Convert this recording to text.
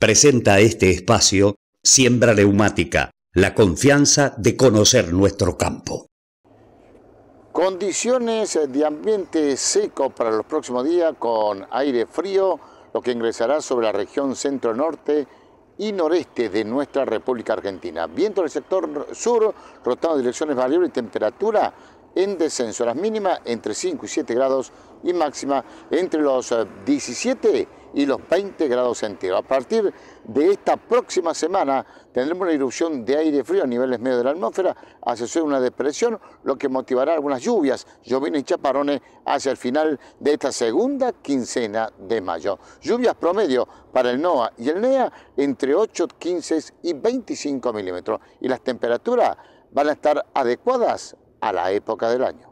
presenta este espacio Siembra Neumática, la confianza de conocer nuestro campo. Condiciones de ambiente seco para los próximos días con aire frío, lo que ingresará sobre la región centro-norte y noreste de nuestra República Argentina. Viento del sector sur, rotado de direcciones variables y temperatura en descenso. Las mínimas entre 5 y 7 grados y máxima entre los 17 eh, y los 20 grados centígrados. A partir de esta próxima semana tendremos una irrupción de aire frío a niveles medio de la atmósfera, asesor una depresión, lo que motivará algunas lluvias, llovines y chaparrones hacia el final de esta segunda quincena de mayo. Lluvias promedio para el NOA y el NEA entre 8, 15 y 25 milímetros. Y las temperaturas van a estar adecuadas a la época del año.